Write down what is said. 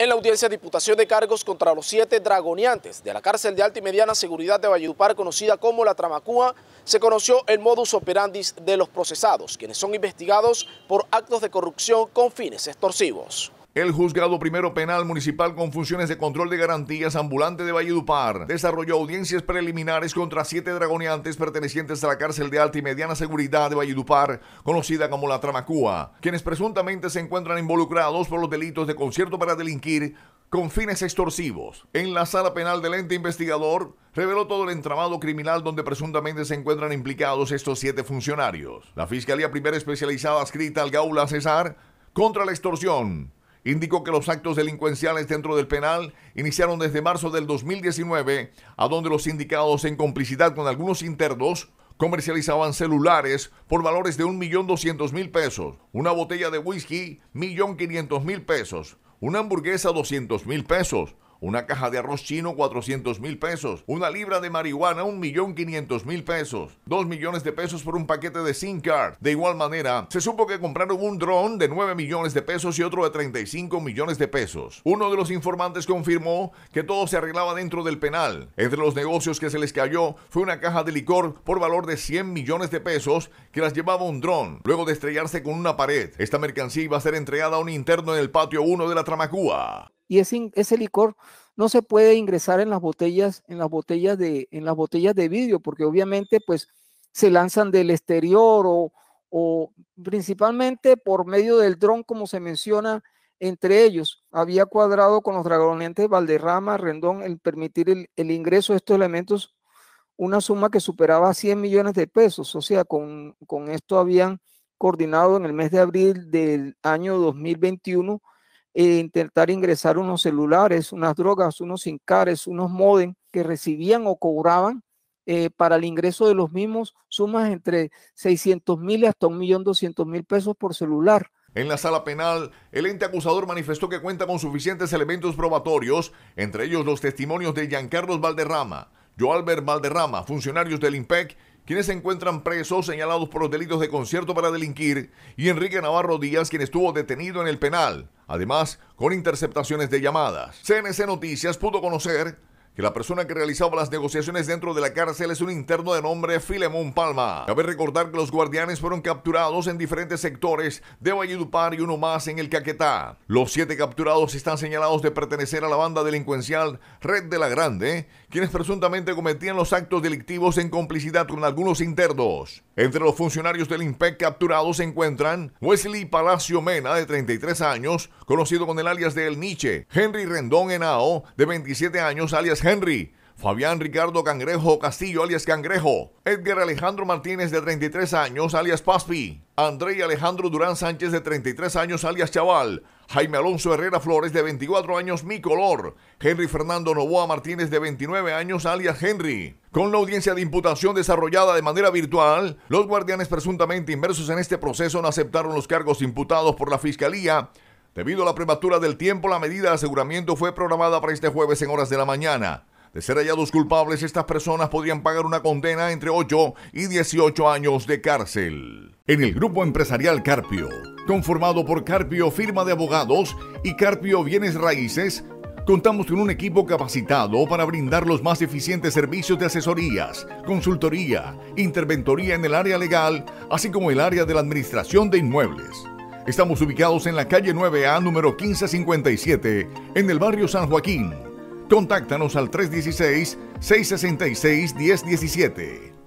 En la audiencia, de Diputación de Cargos contra los siete dragoneantes de la cárcel de alta y mediana seguridad de Valledupar, conocida como la Tramacúa, se conoció el modus operandi de los procesados, quienes son investigados por actos de corrupción con fines extorsivos. El juzgado primero penal municipal con funciones de control de garantías ambulante de Valledupar desarrolló audiencias preliminares contra siete dragoneantes pertenecientes a la cárcel de alta y mediana seguridad de Valledupar, conocida como la Tramacúa, quienes presuntamente se encuentran involucrados por los delitos de concierto para delinquir, con fines extorsivos. En la sala penal del ente investigador reveló todo el entramado criminal donde presuntamente se encuentran implicados estos siete funcionarios. La Fiscalía Primera Especializada adscrita al Gaula César contra la extorsión indicó que los actos delincuenciales dentro del penal iniciaron desde marzo del 2019, a donde los sindicados en complicidad con algunos internos comercializaban celulares por valores de 1.200.000 pesos, una botella de whisky 1.500.000 pesos, una hamburguesa 200.000 pesos, una caja de arroz chino 400 mil pesos, una libra de marihuana 1.500.000 pesos, 2 millones de pesos por un paquete de SIM card. De igual manera, se supo que compraron un dron de 9 millones de pesos y otro de 35 millones de pesos. Uno de los informantes confirmó que todo se arreglaba dentro del penal. Entre los negocios que se les cayó fue una caja de licor por valor de 100 millones de pesos que las llevaba un dron, luego de estrellarse con una pared. Esta mercancía iba a ser entregada a un interno en el patio 1 de la Tramacúa y ese, licor no se puede ingresar en las botellas, en las botellas de, en las botellas de vidrio, porque obviamente pues se lanzan del exterior o, principalmente por medio del dron, como se menciona entre ellos. Había cuadrado con los dragonientes Valderrama, Rendón, el permitir el, ingreso de estos elementos una suma que superaba 100 millones de pesos. O sea, con, con esto habían coordinado en el mes de abril del año 2021 eh, intentar ingresar unos celulares, unas drogas, unos sincares, unos modem que recibían o cobraban eh, para el ingreso de los mismos sumas entre 600 mil hasta 1.200.000 pesos por celular. En la sala penal, el ente acusador manifestó que cuenta con suficientes elementos probatorios, entre ellos los testimonios de Giancarlos Valderrama, Joalbert Valderrama, funcionarios del IMPEC, quienes se encuentran presos señalados por los delitos de concierto para delinquir, y Enrique Navarro Díaz, quien estuvo detenido en el penal. Además, con interceptaciones de llamadas. CNC Noticias pudo conocer que la persona que realizaba las negociaciones dentro de la cárcel es un interno de nombre Filemón Palma. Cabe recordar que los guardianes fueron capturados en diferentes sectores de Valledupar y uno más en el Caquetá. Los siete capturados están señalados de pertenecer a la banda delincuencial Red de la Grande, quienes presuntamente cometían los actos delictivos en complicidad con algunos internos. Entre los funcionarios del INPEC capturados se encuentran Wesley Palacio Mena, de 33 años, conocido con el alias de El Nietzsche, Henry Rendón Henao, de 27 años, alias Henry. Fabián Ricardo Cangrejo Castillo, alias Cangrejo. Edgar Alejandro Martínez, de 33 años, alias Paspi. André Alejandro Durán Sánchez, de 33 años, alias Chaval. Jaime Alonso Herrera Flores, de 24 años, mi color. Henry Fernando Novoa Martínez, de 29 años, alias Henry. Con la audiencia de imputación desarrollada de manera virtual, los guardianes presuntamente inmersos en este proceso no aceptaron los cargos imputados por la Fiscalía Debido a la prematura del tiempo, la medida de aseguramiento fue programada para este jueves en horas de la mañana. De ser hallados culpables, estas personas podrían pagar una condena entre 8 y 18 años de cárcel. En el grupo empresarial Carpio, conformado por Carpio Firma de Abogados y Carpio Bienes Raíces, contamos con un equipo capacitado para brindar los más eficientes servicios de asesorías, consultoría, interventoría en el área legal, así como el área de la administración de inmuebles. Estamos ubicados en la calle 9A número 1557, en el barrio San Joaquín. Contáctanos al 316-666-1017.